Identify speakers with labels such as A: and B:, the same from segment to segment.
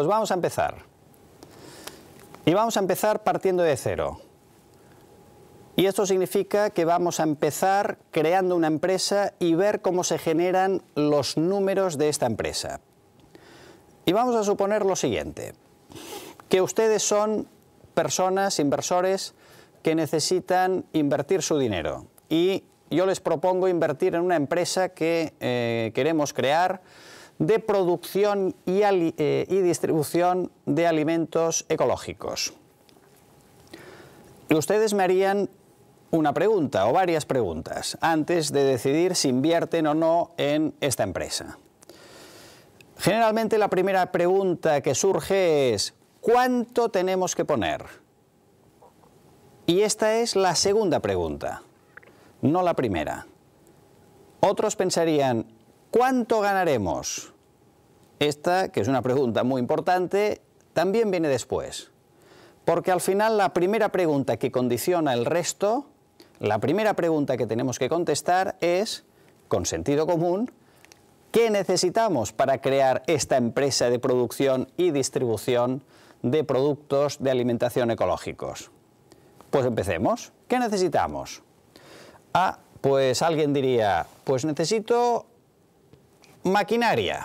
A: Pues vamos a empezar. Y vamos a empezar partiendo de cero. Y esto significa que vamos a empezar creando una empresa y ver cómo se generan los números de esta empresa. Y vamos a suponer lo siguiente, que ustedes son personas, inversores, que necesitan invertir su dinero. Y yo les propongo invertir en una empresa que eh, queremos crear, de producción eh, y, distribución de alimentos ecológicos. Ustedes me harían una pregunta o varias preguntas antes de decidir si invierten o no en esta empresa. Generalmente la primera pregunta que surge es ¿cuánto tenemos que poner? Y esta es la segunda pregunta, no la primera. Otros pensarían ¿Cuánto ganaremos? Esta, que es una pregunta muy importante, también viene después. Porque al final la primera pregunta que condiciona el resto, la primera pregunta que tenemos que contestar es, con sentido común, ¿qué necesitamos para crear esta empresa de producción y distribución de productos de alimentación ecológicos? Pues empecemos. ¿Qué necesitamos? Ah, pues alguien diría, pues necesito maquinaria.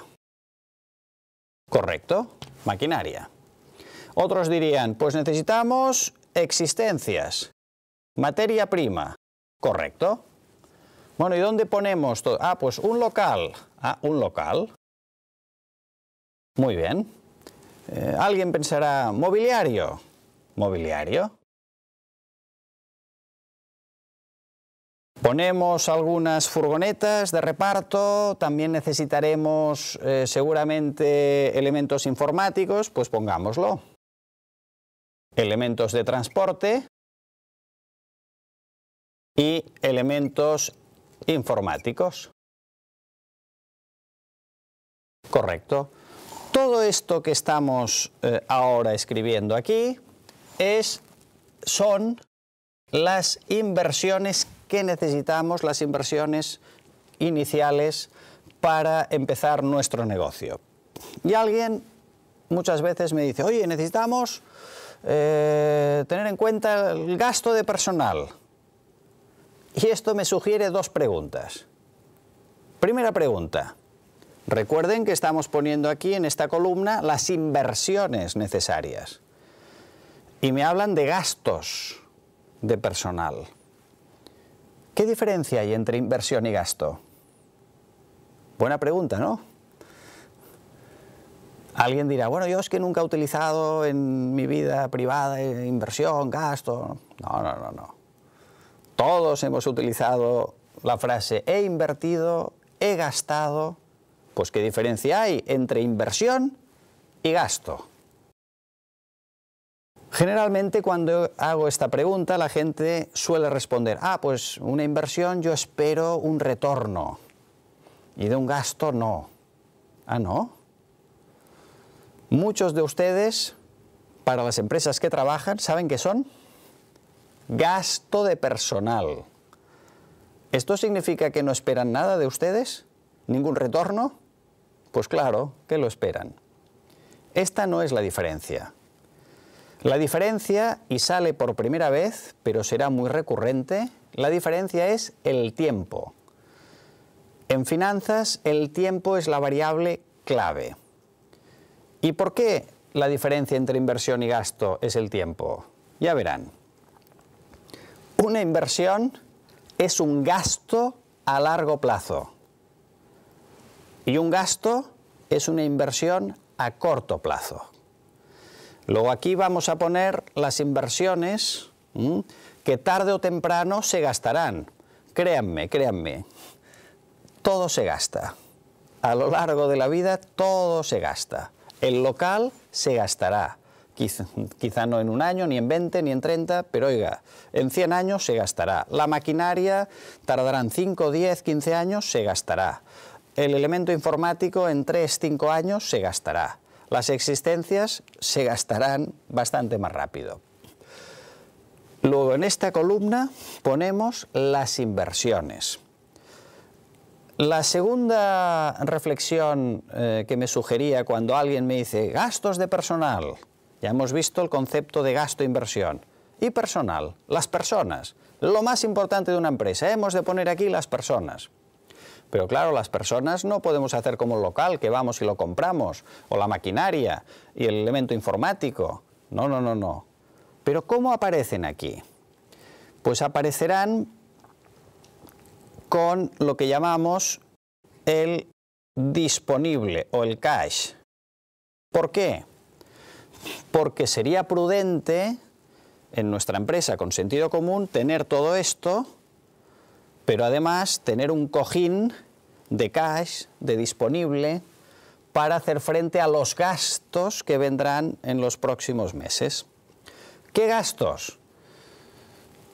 A: ¿Correcto? Maquinaria. Otros dirían, pues necesitamos existencias, materia prima. ¿Correcto? Bueno, ¿y dónde ponemos todo? Ah, pues un local. Ah, un local. Muy bien. Eh, alguien pensará, mobiliario. Mobiliario. Ponemos algunas furgonetas de reparto, también necesitaremos eh, seguramente elementos informáticos, pues pongámoslo. Elementos de transporte y elementos informáticos. Correcto. Todo esto que estamos eh, ahora escribiendo aquí son las inversiones que necesitamos las inversiones iniciales para empezar nuestro negocio. Y alguien muchas veces me dice, oye, necesitamos eh, tener en cuenta el gasto de personal. Y esto me sugiere dos preguntas. Primera pregunta. Recuerden que estamos poniendo aquí en esta columna las inversiones necesarias. Y me hablan de gastos de personal. ¿Qué diferencia hay entre inversión y gasto? Buena pregunta, ¿no? Alguien dirá, bueno, yo es que nunca he utilizado en mi vida privada eh, inversión, gasto. No, no, no, no. Todos hemos utilizado la frase he invertido, he gastado. Pues ¿qué diferencia hay entre inversión y gasto? Generalmente cuando hago esta pregunta la gente suele responder, ah, pues una inversión yo espero un retorno y de un gasto no. Ah, no. Muchos de ustedes, para las empresas que trabajan, ¿saben qué son? Gasto de personal. ¿Esto significa que no esperan nada de ustedes? ¿Ningún retorno? Pues claro que lo esperan. Esta no es la diferencia. La diferencia, y sale por primera vez, pero será muy recurrente, la diferencia es el tiempo. En finanzas, el tiempo es la variable clave. ¿Y por qué la diferencia entre inversión y gasto es el tiempo? Ya verán. Una inversión es un gasto a largo plazo. Y un gasto es una inversión a corto plazo. Luego aquí vamos a poner las inversiones que tarde o temprano se gastarán. Créanme, créanme, todo se gasta. A lo largo de la vida todo se gasta. El local se gastará. Quizá, quizá, no en un año, ni en 20, ni en 30, pero oiga, en 100 años se gastará. La maquinaria tardarán 5, 10, 15 años, se gastará. El elemento informático en 3, 5 años se gastará las existencias se gastarán bastante más rápido. Luego en esta columna ponemos las inversiones. La segunda reflexión eh, que me sugería cuando alguien me dice gastos de personal, ya hemos visto el concepto de gasto-inversión, y personal, las personas, lo más importante de una empresa, hemos de poner aquí las personas. Pero claro, las personas no podemos hacer como el local, que vamos y lo compramos, o la maquinaria y el elemento informático. No, no, no, no. Pero ¿cómo aparecen aquí? Pues aparecerán con lo que llamamos el disponible o el cash. ¿Por qué? Porque sería prudente en nuestra empresa con sentido común tener todo esto, pero además tener un cojín de cash, de disponible, para hacer frente a los gastos que vendrán en los próximos meses. ¿Qué gastos?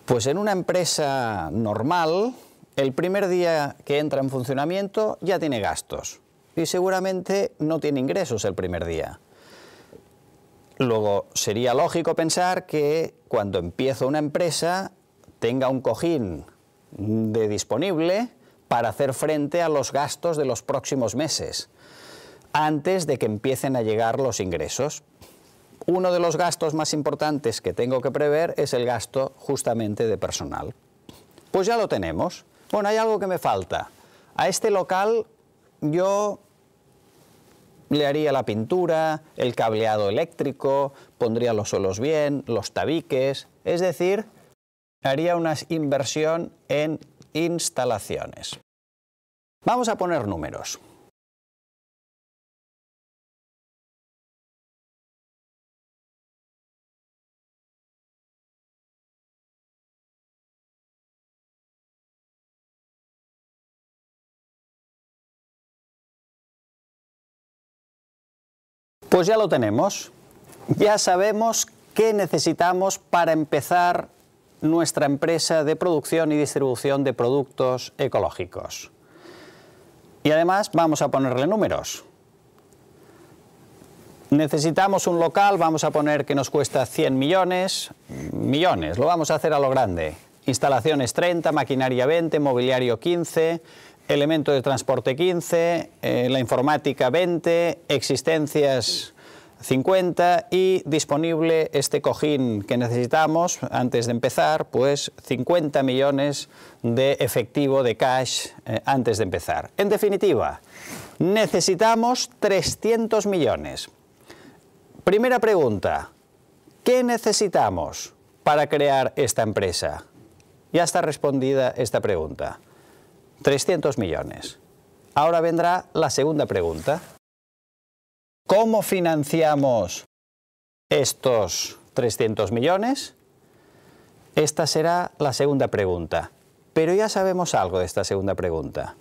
A: Pues en una empresa normal, el primer día que entra en funcionamiento ya tiene gastos y seguramente no tiene ingresos el primer día. Luego, sería lógico pensar que cuando empieza una empresa tenga un cojín de disponible para hacer frente a los gastos de los próximos meses, antes de que empiecen a llegar los ingresos. Uno de los gastos más importantes que tengo que prever es el gasto justamente de personal. Pues ya lo tenemos. Bueno, hay algo que me falta. A este local yo le haría la pintura, el cableado eléctrico, pondría los suelos bien, los tabiques, es decir, haría una inversión en instalaciones. Vamos a poner números. Pues ya lo tenemos. Ya sabemos qué necesitamos para empezar nuestra empresa de producción y distribución de productos ecológicos. Y además vamos a ponerle números. Necesitamos un local, vamos a poner que nos cuesta 100 millones, millones, lo vamos a hacer a lo grande. Instalaciones 30, maquinaria 20, mobiliario 15, elemento de transporte 15, eh, la informática 20, existencias 50 y disponible este cojín que necesitamos antes de empezar, pues 50 millones de efectivo de cash eh, antes de empezar. En definitiva, necesitamos 300 millones. Primera pregunta, ¿qué necesitamos para crear esta empresa? Ya está respondida esta pregunta. 300 millones. Ahora vendrá la segunda pregunta. ¿Cómo financiamos estos 300 millones? Esta será la segunda pregunta. Pero ya sabemos algo de esta segunda pregunta,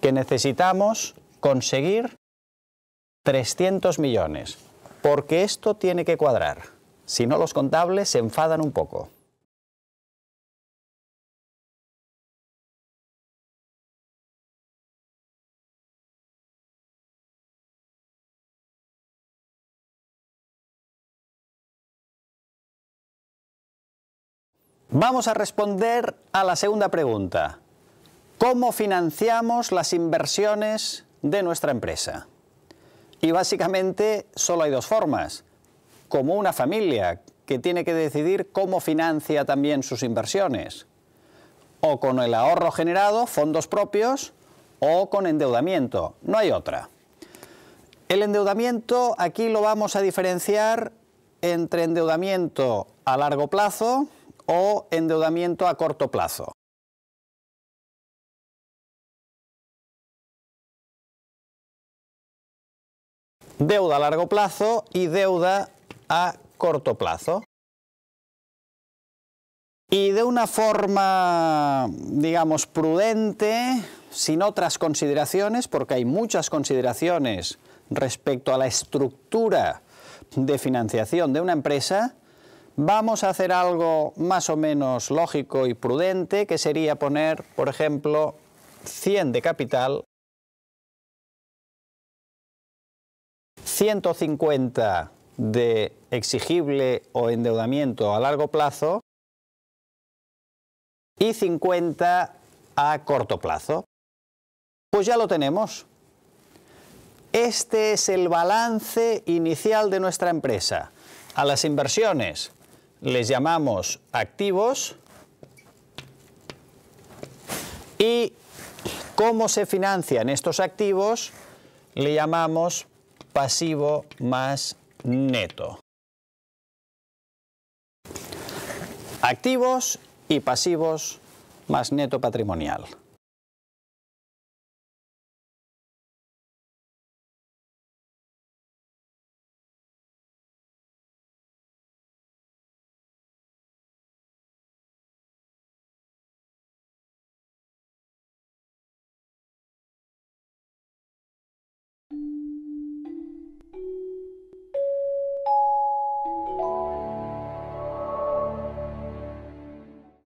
A: que necesitamos conseguir 300 millones, porque esto tiene que cuadrar. Si no, los contables se enfadan un poco. Vamos a responder a la segunda pregunta. ¿Cómo financiamos las inversiones de nuestra empresa? Y básicamente solo hay dos formas. Como una familia que tiene que decidir cómo financia también sus inversiones. O con el ahorro generado, fondos propios, o con endeudamiento. No hay otra. El endeudamiento aquí lo vamos a diferenciar entre endeudamiento a largo plazo, o endeudamiento a corto plazo. Deuda a largo plazo y deuda a corto plazo. Y de una forma, digamos, prudente, sin otras consideraciones, porque hay muchas consideraciones respecto a la estructura de financiación de una empresa, vamos a hacer algo más o menos lógico y prudente, que sería poner, por ejemplo, 100 de capital, 150 de exigible o endeudamiento a largo plazo y 50 a corto plazo. Pues ya lo tenemos. Este es el balance inicial de nuestra empresa. A las inversiones les llamamos activos y cómo se financian estos activos le llamamos pasivo más neto. Activos y pasivos más neto patrimonial.